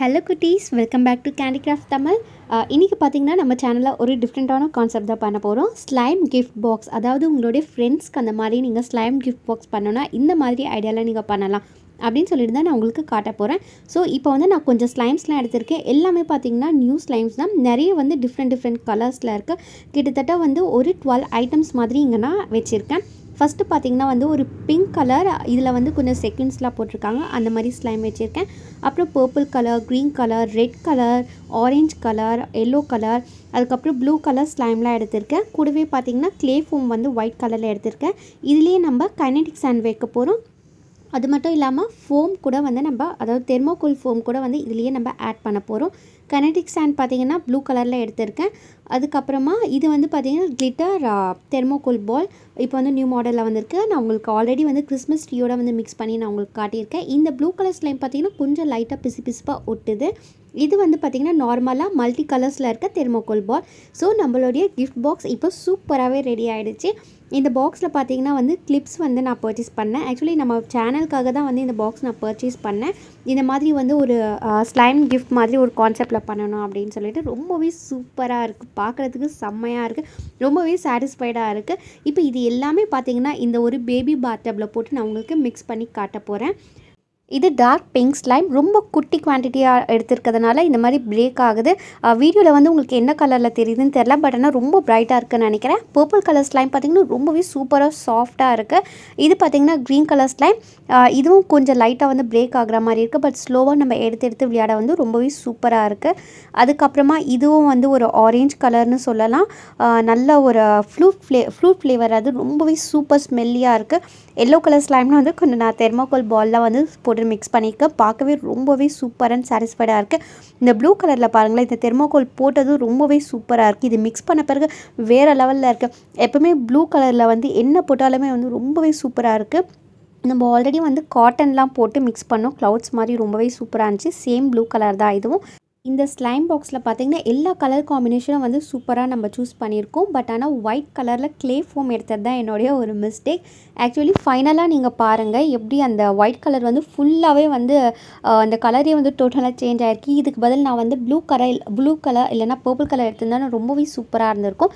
hello குட்டீஸ் welcome back to candy craft Tamil இன்றைக்கி பார்த்திங்கன்னா நம்ம சேனலில் ஒரு டிஃப்ரெண்ட்டான கான்செப்ட் தான் பண்ண போகிறோம் ஸ்லைம் கிஃப்ட் பாக்ஸ் அதாவது உங்களுடைய ஃப்ரெண்ட்ஸ்க்கு அந்த மாதிரி நீங்கள் ஸ்லைம் கிஃப்ட் பாக்ஸ் பண்ணோன்னா இந்த மாதிரி ஐடியாவில் நீங்கள் பண்ணலாம் அப்படின்னு சொல்லிட்டு தான் நான் உங்களுக்கு காட்ட போகிறேன் ஸோ இப்போ வந்து நான் கொஞ்சம் ஸ்லைம்ஸ்லாம் எடுத்திருக்கேன் எல்லாமே பார்த்திங்கன்னா நியூ ஸ்லைம்ஸ் தான் நிறைய வந்து டிஃப்ரெண்ட் டிஃப்ரெண்ட் கலர்ஸில் இருக்குது கிட்டத்தட்ட வந்து ஒரு டுவெல் ஐட்டம்ஸ் மாதிரி இங்கே நான் வச்சுருக்கேன் ஃபஸ்ட்டு பார்த்தீங்கன்னா வந்து ஒரு பிங்க் கலர் இதில் வந்து கொஞ்சம் செகண்ட்ஸ்லாம் போட்டிருக்காங்க அந்த மாதிரி ஸ்லைம் வச்சுருக்கேன் அப்புறம் purple colour green colour red colour orange colour yellow colour அதுக்கப்புறம் ப்ளூ கலர் ஸ்லைம்லாம் எடுத்திருக்கேன் கூடவே பார்த்தீங்கன்னா க்ளே ஃபோம் வந்து ஒயிட் கலரில் எடுத்திருக்கேன் இதுலேயே நம்ம கைனடிக் சாண்ட் வைக்க போகிறோம் அது மட்டும் இல்லாமல் ஃபோம் கூட வந்து நம்ம அதாவது தெர்மோகோல் ஃபோம் கூட வந்து இதுலேயே நம்ம ஆட் பண்ண போகிறோம் கனடிக் ஸ்டாண்ட் பார்த்திங்கன்னா ப்ளூ கலரில் எடுத்திருக்கேன் அதுக்கப்புறமா இது வந்து பார்த்திங்கன்னா கிளிட்டர் தெர்மோகோல் பால் இப்போ வந்து நியூ மாடலில் வந்திருக்கு நான் உங்களுக்கு ஆல்ரெடி வந்து கிறிஸ்மஸ் ட்ரீயோட வந்து மிக்ஸ் பண்ணி நான் உங்களுக்கு காட்டியிருக்கேன் இந்த ப்ளூ கலர் ஸ்லைம் பார்த்திங்கன்னா கொஞ்சம் லைட்டாக பிசு பிசுப்பாக ஒட்டுது இது வந்து பார்த்திங்கன்னா நார்மலாக மல்டி கலர்ஸில் இருக்க தெர்மோகோல் பால் ஸோ நம்மளுடைய கிஃப்ட் பாக்ஸ் இப்போ சூப்பராகவே ரெடி ஆகிடுச்சு இந்த பாக்ஸில் பார்த்தீங்கன்னா வந்து கிளிப்ஸ் வந்து நான் பர்ச்சேஸ் பண்ணேன் ஆக்சுவலி நம்ம சேனலுக்காக தான் வந்து இந்த பாக்ஸ் நான் பர்ச்சேஸ் பண்ணேன் இந்த மாதிரி வந்து ஒரு ஸ்லைம் கிஃப்ட் மாதிரி ஒரு கான்செப்டில் பண்ணணும் அப்படின்னு சொல்லிட்டு ரொம்பவே சூப்பராக இருக்குது பார்க்குறதுக்கு செம்மையாக இருக்குது ரொம்பவே சாட்டிஸ்ஃபைடாக இருக்குது இப்போ இது எல்லாமே பார்த்திங்கன்னா இந்த ஒரு பேபி பாத்டப்பில் போட்டு நான் உங்களுக்கு மிக்ஸ் பண்ணி காட்ட போகிறேன் இது டார்க் பிங்க் ஸ்லைம் ரொம்ப குட்டி குவான்டிட்டியாக எடுத்திருக்கிறதுனால இந்த மாதிரி பிரேக் ஆகுது வீடியோவில் வந்து உங்களுக்கு என்ன கலரில் தெரியுதுன்னு தெரில பட் ஆனால் ரொம்ப பிரைட்டாக இருக்குன்னு நினைக்கிறேன் பர்பிள் கலர் ஸ்லைம் பார்த்திங்கன்னா ரொம்பவே சூப்பராக சாஃப்டாக இருக்குது இது பார்த்திங்கன்னா க்ரீன் கலர் ஸ்லைம் இதுவும் கொஞ்சம் லைட்டாக வந்து பிரேக் ஆகிற மாதிரி இருக்குது பட் ஸ்லோவாக நம்ம எடுத்து எடுத்து விளையாட வந்து ரொம்பவே சூப்பராக இருக்குது அதுக்கப்புறமா இதுவும் வந்து ஒரு ஆரேஞ்ச் கலர்னு சொல்லலாம் நல்ல ஒரு ஃப்ளூட் ஃப்ளே ஃப்ளூட் ஃப்ளேவர் அது ரொம்பவே சூப்பர் ஸ்மெல்லியாக இருக்குது எல்லோ கலர் ஸ்லைம்னால் வந்து கொஞ்சம் நான் தெர்மோகோல் பால்லாம் வந்து போட்டு பவுடர் மிக்ஸ் பண்ணிக்க பார்க்கவே ரொம்பவே சூப்பர் அண்ட் சாட்டிஸ்ஃபைடாக இருக்குது இந்த ப்ளூ கலரில் பாருங்களேன் இந்த தெர்மோகோல் போட்டதும் ரொம்பவே சூப்பராக இருக்குது இது மிக்ஸ் பண்ண பிறகு வேறு லெவலில் இருக்குது எப்போவுமே ப்ளூ கலரில் வந்து என்ன போட்டாலுமே வந்து ரொம்பவே சூப்பராக இருக்குது நம்ம ஆல்ரெடி வந்து காட்டன்லாம் போட்டு மிக்ஸ் பண்ணோம் க்ளவுட்ஸ் மாதிரி ரொம்பவே சூப்பராக இருந்துச்சு சேம் ப்ளூ கலர் தான் இதுவும் இந்த ஸ்லைம் பாக்ஸில் பார்த்தீங்கன்னா எல்லா கலர் காம்பினேஷனும் வந்து சூப்பராக நம்ம சூஸ் பண்ணியிருக்கோம் பட் ஆனால் ஒயிட் கலரில் க்ளே ஃபோம் எடுத்தது தான் என்னுடைய ஒரு மிஸ்டேக் ஆக்சுவலி ஃபைனலாக நீங்கள் பாருங்கள் எப்படி அந்த ஒயிட் கலர் வந்து ஃபுல்லாகவே வந்து அந்த கலரே வந்து டோட்டலாக சேஞ்ச் ஆகிருக்கு இதுக்கு பதில் நான் வந்து ப்ளூ கலர் ப்ளூ கலர் இல்லைனா பர்பிள் கலர் எடுத்திருந்தா ரொம்பவே சூப்பராக இருந்திருக்கும்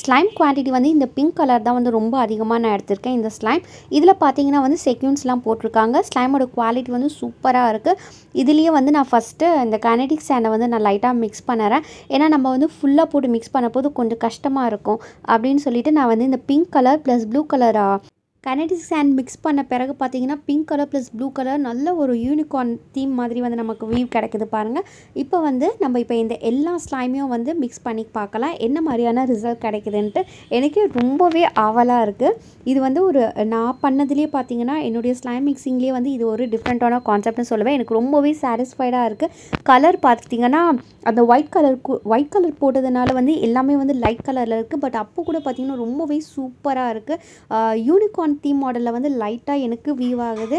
ஸ்லைம் குவான்டிட்டி வந்து இந்த பிங்க் கலர் தான் வந்து ரொம்ப அதிகமாக நான் எடுத்திருக்கேன் இந்த ஸ்லைம் இதில் பார்த்தீங்கன்னா வந்து செக்யூன்ஸ்லாம் போட்டிருக்காங்க ஸ்லைமோட குவாலிட்டி வந்து சூப்பராக இருக்குது இதுலேயே வந்து நான் ஃபஸ்ட்டு இந்த கனடிக் சேண்டை வந்து நான் லைட்டாக மிக்ஸ் பண்ணுறேன் ஏன்னா நம்ம வந்து ஃபுல்லாக போட்டு மிக்ஸ் பண்ண போது கொஞ்சம் கஷ்டமாக இருக்கும் அப்படின்னு சொல்லிட்டு நான் வந்து இந்த பிங்க் கலர் ப்ளஸ் ப்ளூ கலராக கனடிக்ஸ் அண்ட் மிக்ஸ் பண்ண பிறகு பார்த்தீங்கன்னா pink colour plus blue colour நல்ல ஒரு யூனிகார்ன் தீம் மாதிரி வந்து நமக்கு வியூ கிடைக்குது பாருங்கள் இப்போ வந்து நம்ம இப்போ இந்த எல்லா ஸ்லைமையும் வந்து மிக்ஸ் பண்ணி பார்க்கலாம் என்ன மாதிரியான ரிசல்ட் கிடைக்குதுன்ட்டு எனக்கே ரொம்பவே ஆவலாக இருக்குது இது வந்து ஒரு நான் பண்ணதுலேயே பார்த்தீங்கன்னா என்னுடைய ஸ்லைம் மிக்ஸிங்லேயே வந்து இது ஒரு டிஃப்ரெண்ட்டான கான்செப்ட்னு சொல்லுவேன் எனக்கு ரொம்பவே சாட்டிஸ்ஃபைடாக இருக்குது கலர் பார்த்திங்கன்னா அந்த ஒயிட் கலர் ஒயிட் கலர் போட்டதுனால வந்து எல்லாமே வந்து லைட் கலரில் இருக்குது பட் அப்போ கூட பார்த்திங்கன்னா ரொம்பவே சூப்பராக இருக்குது யூனிகார்ன் தீம் மாடலில் வந்து லைட்டாக எனக்கு வீவ் ஆகுது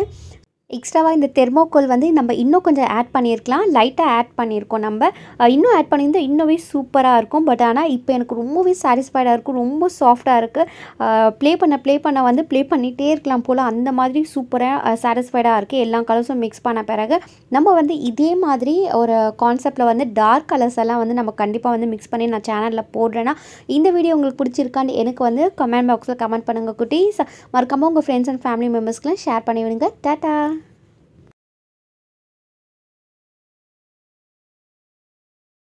எக்ஸ்ட்ராவாக இந்த தெர்மோகோல் வந்து நம்ம இன்னும் கொஞ்சம் ஆட் பண்ணியிருக்கலாம் லைட்டாக ஆட் பண்ணியிருக்கோம் நம்ம இன்னும் ஆட் பண்ணியிருந்தால் இன்னுமே சூப்பராக இருக்கும் பட் ஆனால் இப்போ எனக்கு ரொம்பவே சாட்டிஸ்ஃபைடாக இருக்கும் ரொம்ப சாஃப்டாக இருக்குது ப்ளே பண்ண ப்ளே பண்ண வந்து ப்ளே பண்ணிகிட்டே இருக்கலாம் போல் அந்த மாதிரி சூப்பராக சாட்டிஸ்ஃபைடாக இருக்குது எல்லா கலர்ஸும் மிக்ஸ் பண்ண பிறகு நம்ம வந்து இதே மாதிரி ஒரு கான்செப்டில் வந்து டார்க் கலர்ஸ் எல்லாம் வந்து நம்ம கண்டிப்பாக வந்து மிக்ஸ் பண்ணி நான் சேனலில் போடுறேன்னா இந்த வீடியோ உங்களுக்கு பிடிச்சிருக்கான்னு எனக்கு வந்து கமெண்ட் பாக்ஸில் கமெண்ட் பண்ணுங்கள் குட்டி மறக்காமல் உங்கள் ஃப்ரெண்ட்ஸ் அண்ட் ஃபேமிலி மெம்பர்ஸ்க்கெலாம் ஷேர் பண்ணி விடுங்க டாட்டா